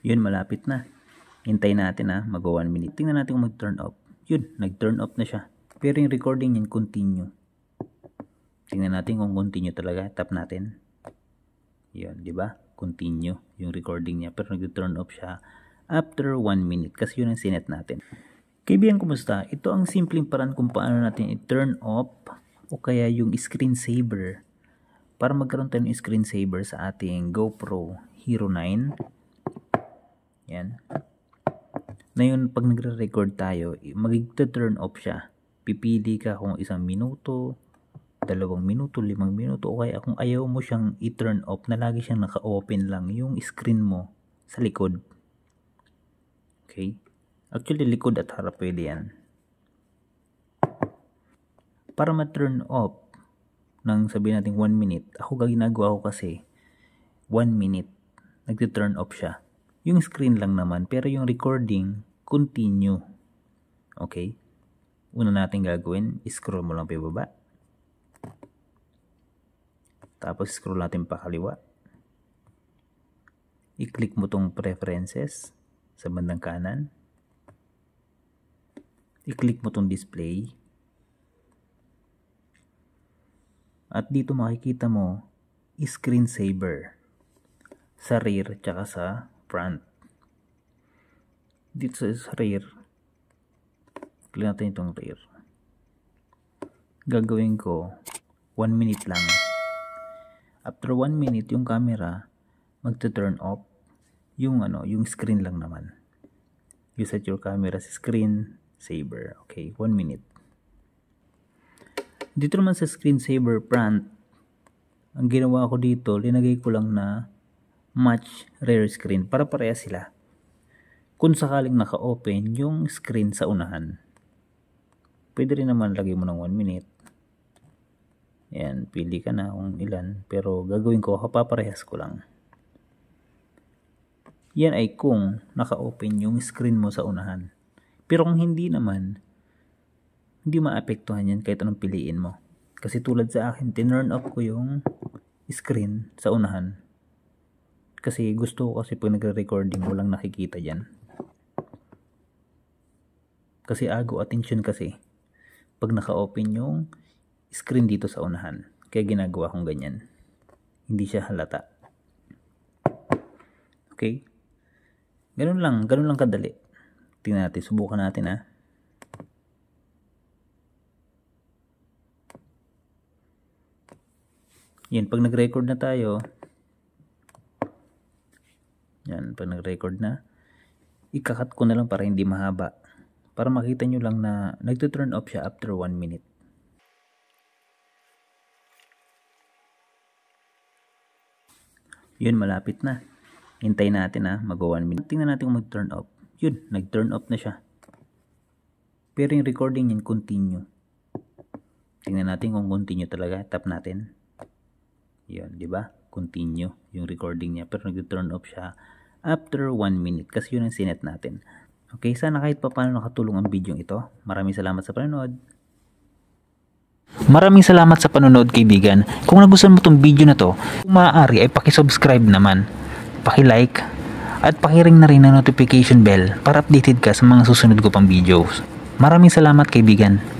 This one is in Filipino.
Yun, malapit na. Hintayin natin ha, mag 1 minute. Tingnan natin kung mag-turn off. Yun, nag-turn off na siya. Pero yung recording niyan, continue. Tingnan natin kung continue talaga. Tap natin. Yun, di ba? Continue yung recording niya. Pero nag-turn off siya after 1 minute. Kasi yun ang sinet natin. Kaibigan, kumusta? Ito ang simpleng paraan kung paano natin i-turn off o kaya yung screensaver para magkaroon tayo ng screensaver sa ating GoPro Hero 9 yan. Ngayon, pag nagre-record tayo, magigta-turn off siya. Pipili ka kung isang minuto, dalawang minuto, limang minuto, o kaya kung ayaw mo siyang i-turn off na lagi siyang naka-open lang yung screen mo sa likod. Okay? Actually, likod at harap pwede yan. Para ma-turn off ng sabihin natin 1 minute, ako ginagawa ko kasi 1 minute, nag-turn off siya yung screen lang naman pero yung recording continue. Okay? Una natin gagawin, scroll mo lang pa baba. Tapos scroll natin pa kaliwa. I-click mo tong preferences sa bandang kanan. I-click mo tong display. At dito makikita mo screen saver sa rear tsaka sa front. Dito is rear, play natin itong rear. Gagawin ko 1 minute lang. After 1 minute, yung camera magte-turn off yung ano, yung screen lang naman. You set your camera sa screen saver. Okay, 1 minute. Dito naman sa screen saver front, ang ginawa ko dito, linagay ko lang na match rear screen para pareha sila kung sakaling naka-open yung screen sa unahan. Pwede rin naman lagay mo ng 1 minute. Ayan, pili ka na kung ilan. Pero gagawin ko, kapaparehas ko lang. Yan ay kung naka-open yung screen mo sa unahan. Pero kung hindi naman, hindi maapektuhan yan kahit anong piliin mo. Kasi tulad sa akin, tinurn off ko yung screen sa unahan kasi gusto ko kasi pag nagre-recording walang nakikita dyan. Kasi ago attention kasi pag naka-open yung screen dito sa unahan. Kaya ginagawa kong ganyan. Hindi siya halata. Okay? Ganun lang. Ganun lang kadali. Tingnan natin. Subukan natin ha. Ah. Yan, pag nag-record na tayo, yan, pag nag-record na, ikakat ko na lang para hindi mahaba. Para makita nyo lang na nagtuturn off siya after 1 minute. Yun, malapit na. Hintay natin ha, ah, mag 1 minute. Tingnan natin kung mag-turn off. Yun, nag-turn off na siya. Pero yung recording niyan, continue. Tingnan natin kung continue talaga. Tap natin. Yun, di ba? continue yung recording niya pero nag-turn off siya after 1 minute kasi yun ang sinet natin. Okay, sana kahit paano nakatulong ang video ito. Maraming salamat sa panonood. Maraming salamat sa panonood kaibigan. Kung nagustuhan mo itong video na to, kung maaari ay paki-subscribe naman, paki-like, at pakiring na rin ang notification bell para updated ka sa mga susunod ko pang videos. Maraming salamat kaibigan.